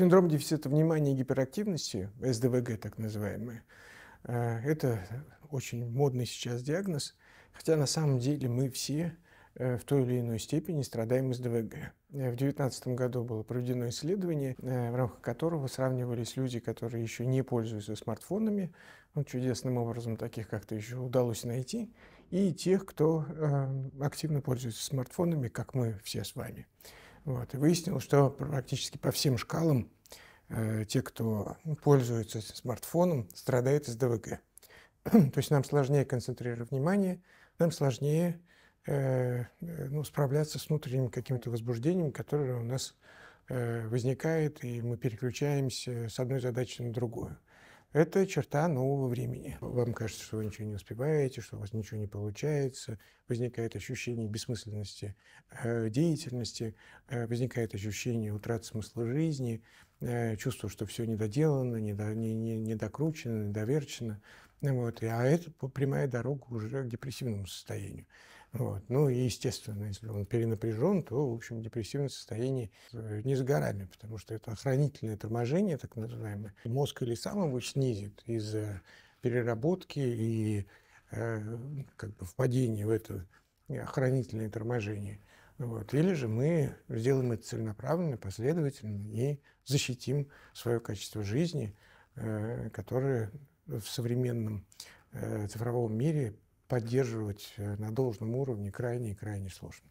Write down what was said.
Синдром дефицита внимания и гиперактивности, СДВГ так называемый, э, это очень модный сейчас диагноз, хотя на самом деле мы все э, в той или иной степени страдаем СДВГ. Э, в 2019 году было проведено исследование, в рамках которого сравнивались люди, которые еще не пользуются смартфонами, ну, чудесным образом таких как-то еще удалось найти, и тех, кто активно пользуется смартфонами, как мы все с вами. Вот, и выяснил, что практически по всем шкалам э, те, кто ну, пользуется смартфоном, страдают из ДВГ. То есть нам сложнее концентрировать внимание, нам сложнее э, э ну, справляться с внутренним каким-то возбуждением, которое у нас э, возникает, и мы переключаемся с одной задачи на другую. Это черта нового времени. Вам кажется, что вы ничего не успеваете, что у вас ничего не получается, возникает ощущение бессмысленности э, деятельности, э, возникает ощущение утраты смысла жизни, э, чувство, что все недоделано, недо, не, не, недокручено, недоверчено. Вот. А это прямая дорога уже к депрессивному состоянию. Вот. Ну и, естественно, если он перенапряжен, то, в общем, депрессивное состояние э, не с горами, потому что это охранительное торможение, так называемое. Мозг или сам его снизит из-за переработки и э, как бы впадения в это охранительное торможение. Вот. Или же мы сделаем это целенаправленно, последовательно и защитим свое качество жизни, э, которое в современном э, цифровом мире поддерживать э, на должном уровне крайне и крайне сложно.